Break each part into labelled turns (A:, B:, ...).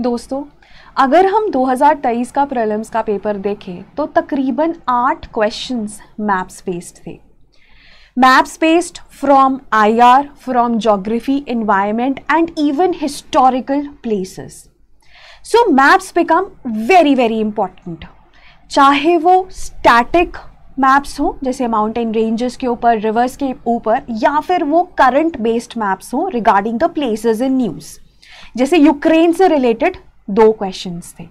A: दोस्तों अगर हम 2023 का प्रलम्स का पेपर देखें तो तकरीबन आठ क्वेश्चंस मैप्स बेस्ड थे maps based from IR from geography environment and even historical places so maps become very very important चाहे वो स्टैटिक मैप्स हों जैसे माउंटेन रेंजेस के ऊपर रिवर्स के ऊपर या फिर वो करंट बेस्ड मैप्स हों regarding the places in news जैसे यूक्रेन से रिलेटेड दो क्वेश्चन थे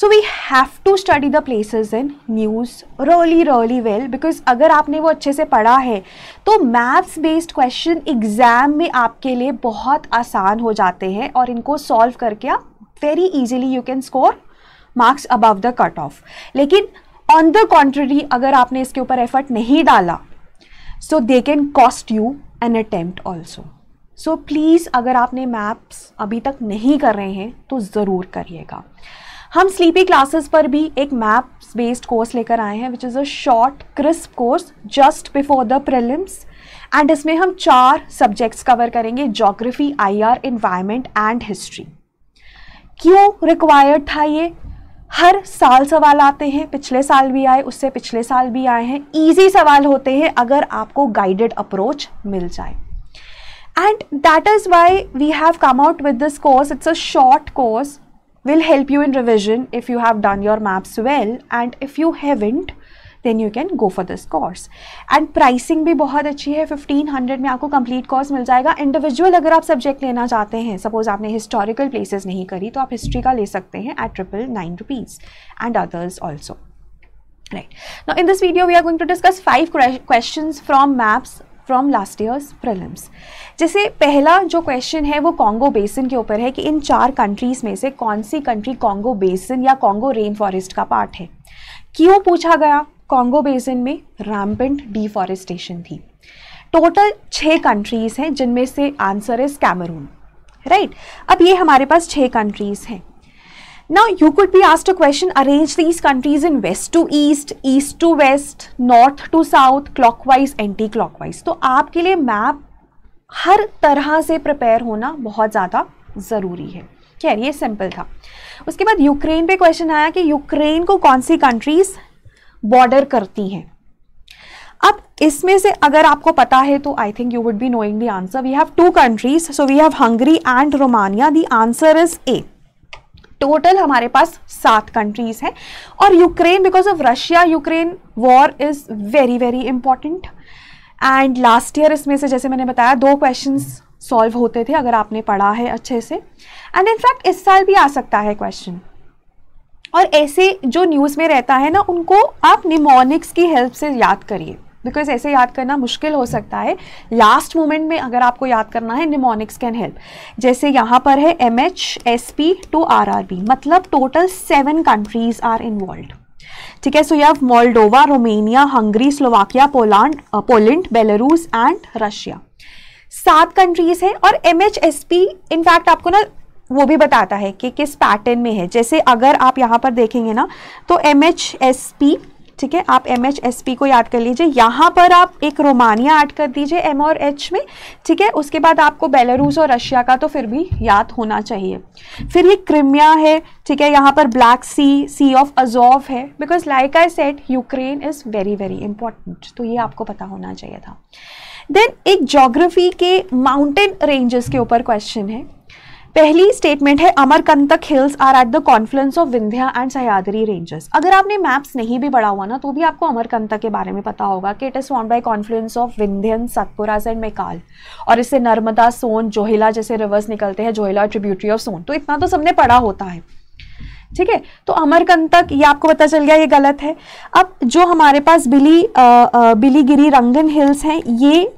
A: so we have to study the places in news really really well because अगर आपने वो अच्छे से पढ़ा है तो मैथ्स बेस्ड क्वेश्चन एग्ज़ाम में आपके लिए बहुत आसान हो जाते हैं और इनको सॉल्व करके आप very easily you can score marks above the cut off लेकिन ऑन द कॉन्ट्ररी अगर आपने इसके ऊपर एफर्ट नहीं डाला so they can cost you an attempt also so so, please अगर आपने मैप्स अभी तक नहीं कर रहे हैं तो ज़रूर करिएगा हम स्लीपी क्लासेस पर भी एक मैप्स बेस्ड कोर्स लेकर आए हैं which is a short crisp course just before the prelims and इसमें हम चार सब्जेक्ट्स कवर करेंगे geography IR environment and history क्यों रिक्वायर्ड था ये हर साल सवाल आते हैं पिछले साल भी आए उससे पिछले साल भी आए हैं ईजी सवाल होते हैं अगर आपको गाइडेड अप्रोच मिल जाए and that is why we have come out with this course it's a short course will help you in revision if you have done your maps well and if you haven't then you can go for this course and pricing bhi bahut achhi hai 1500 mein aapko complete course mil jayega individual agar aap subject lena chahte hain suppose aapne historical places nahi kari to aap history le sakte hain at triple 9 rupees and others also right now in this video we are going to discuss five questions from maps from last years prelims जैसे पहला जो question है वो Congo बेसन के ऊपर है कि इन चार कंट्रीज़ में से कौन सी कंट्री कॉन्गो बेसन या कॉन्गो रेन फॉरेस्ट का पार्ट है क्यों पूछा गया कॉन्गो बेसन में रैम्पेंट डिफॉरेस्टेशन थी टोटल छः कंट्रीज़ हैं जिनमें से आंसर इज़ कैमरून राइट अब ये हमारे पास छः कंट्रीज़ हैं Now you could be asked a question, arrange these countries in west to east, east to west, north to south, clockwise, anti-clockwise. तो आपके लिए मैप हर तरह से प्रिपेयर होना बहुत ज़्यादा ज़रूरी है खैर ये सिंपल था उसके बाद यूक्रेन पे क्वेश्चन आया कि यूक्रेन को कौन सी कंट्रीज़ बॉर्डर करती हैं अब इसमें से अगर आपको पता है तो I think you would be knowing the answer we have two countries so we have Hungary and Romania the answer is a total हमारे पास सात कंट्रीज़ हैं और Ukraine because of Russia Ukraine war is very very important and last year इसमें से जैसे मैंने बताया दो क्वेश्चन सॉल्व होते थे अगर आपने पढ़ा है अच्छे से एंड इनफैक्ट इस साल भी आ सकता है क्वेश्चन और ऐसे जो न्यूज़ में रहता है ना उनको आप निमोनिक्स की हेल्प से याद करिए बिकॉज ऐसे याद करना मुश्किल हो सकता है लास्ट मोमेंट में अगर आपको याद करना है निमोनिक्स कैन हेल्प जैसे यहाँ पर है M H S P two R R B मतलब total seven countries are involved ठीक है so you have Moldova Romania Hungary Slovakia Poland Poland Belarus and Russia सात कंट्रीज हैं और M H S P in fact आपको ना वो भी बताता है कि किस पैटर्न में है जैसे अगर आप यहाँ पर देखेंगे ना तो एम एच एस पी ठीक है आप एम एच एस पी को याद कर लीजिए यहाँ पर आप एक रोमानिया ऐड कर दीजिए एम और एच में ठीक है उसके बाद आपको बेलारूस और रशिया का तो फिर भी याद होना चाहिए फिर ये क्रिमिया है ठीक है यहाँ पर Black Sea sea of Azov है because like I said Ukraine is very very important तो ये आपको पता होना चाहिए था देन एक जोग्राफी के माउंटेन रेंजेस के ऊपर क्वेश्चन है पहली स्टेटमेंट है Amarkantak hills are at the confluence of Vindhya and Sahyadri ranges अगर आपने मैप्स नहीं भी पढ़ा हुआ ना तो भी आपको अमरकंतक के बारे में पता होगा कि it is form by confluence of Vindhyan Satpuras and Maikal और इससे नर्मदा सोन जोहिला जैसे रिवर्स निकलते हैं जोहिला ट्रिब्यूटरी ऑफ सोन तो इतना तो सबने पढ़ा होता है ठीक है तो अमरकंतक ये आपको पता चल गया ये गलत है अब जो हमारे पास बिली आ, आ, बिलीगिरी रंगन हिल्स हैं ये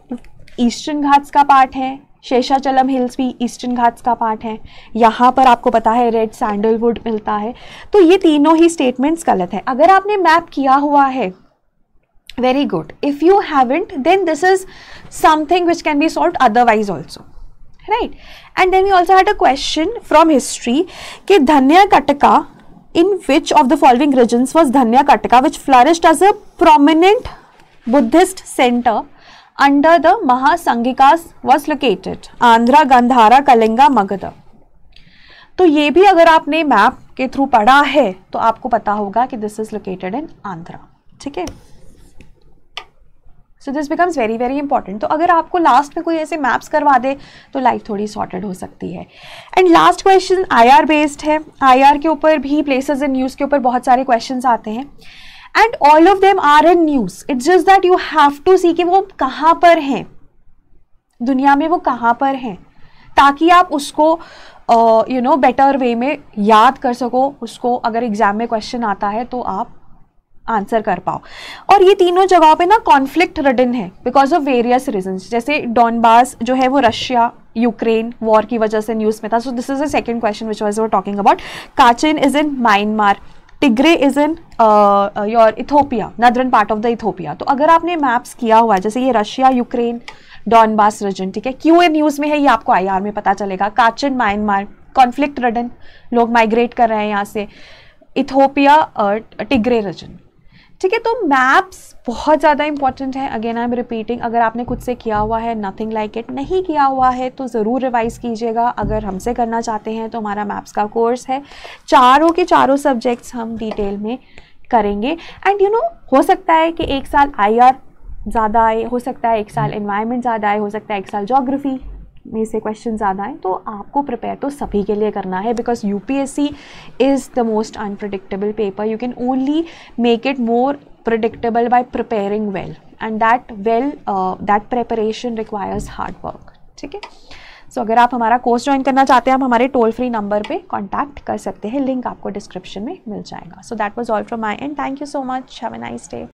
A: ईस्टर्न घाट्स का पार्ट है शेषाचलम हिल्स भी ईस्टर्न घाट्स का पार्ट है यहाँ पर आपको पता है रेड सैंडलवुड मिलता है तो ये तीनों ही स्टेटमेंट्स गलत है अगर आपने मैप किया हुआ है very good if you haven't then this is something which can be solve otherwise also right and then we also had a question from history कि Dhanyakataka in which of the following regions was Dhanyakataka which flourished as a prominent Buddhist centre under the Mahasanghikas was located. Andhra, Gandhara, Kalinga, Magadha. तो ये भी अगर आपने map के through पढ़ा है तो आपको पता होगा कि this is located in Andhra ठीक है so this becomes very very important तो अगर आपको लास्ट में कोई ऐसे मैप्स करवा दे तो लाइफ थोड़ी सॉर्टेड हो सकती है and last question IR based है आईआर के ऊपर भी प्लेसेस इन न्यूज के ऊपर बहुत सारे क्वेश्चन आते हैं and all of them are in news it's just that you have to see कि वो कहाँ पर हैं दुनिया में वो कहाँ पर हैं ताकि आप उसको यू नो बेटर वे में याद कर सको उसको अगर एग्ज़ाम में क्वेश्चन आता है तो आप आंसर कर पाओ और ये तीनों जगहों पे ना कॉन्फ्लिक्ट रिडन है बिकॉज ऑफ वेरियस रीजंस जैसे डॉनबास जो है वो रशिया यूक्रेन वॉर की वजह से न्यूज़ में था so this is a second question which was वो talking about Kachin is in Myanmar Tigray is in your Ethiopia northern part of the Ethiopia तो अगर आपने मैप्स किया हुआ है जैसे ये रशिया यूक्रेन डॉनबास रिजन ठीक है क्यू ए न्यूज़ में है ये आपको आई आर में पता चलेगा काचिन म्यांमार कॉन्फ्लिक्ट रडन लोग माइग्रेट कर रहे हैं यहाँ से इथोपिया टिग्रे रिजन ठीक है तो मैप्स बहुत ज़्यादा इंपॉर्टेंट है अगेन आई एम रिपीटिंग अगर आपने खुद से किया हुआ है नथिंग लाइक इट नहीं किया हुआ है तो ज़रूर रिवाइज़ कीजिएगा अगर हमसे करना चाहते हैं तो हमारा मैप्स का कोर्स है चारों के चारों सब्जेक्ट्स हम डिटेल में करेंगे एंड यू नो हो सकता है कि एक साल आई ज़्यादा आए हो सकता है एक साल इन्वायरमेंट हम्म। ज़्यादा आए हो सकता है एक साल जोग्राफ़ी में से क्वेश्चन ज़्यादा आए तो आपको प्रिपेयर तो सभी के लिए करना है because U P S C is the most unpredictable paper you can only make it more predictable by preparing well and that well that that requires hard work ठीक है सो अगर आप हमारा कोर्स ज्वाइन करना चाहते हैं आप हमारे टोल फ्री नंबर पे कांटेक्ट कर सकते हैं लिंक आपको डिस्क्रिप्शन में मिल जाएगा so that was all from my and thank you so much have a nice day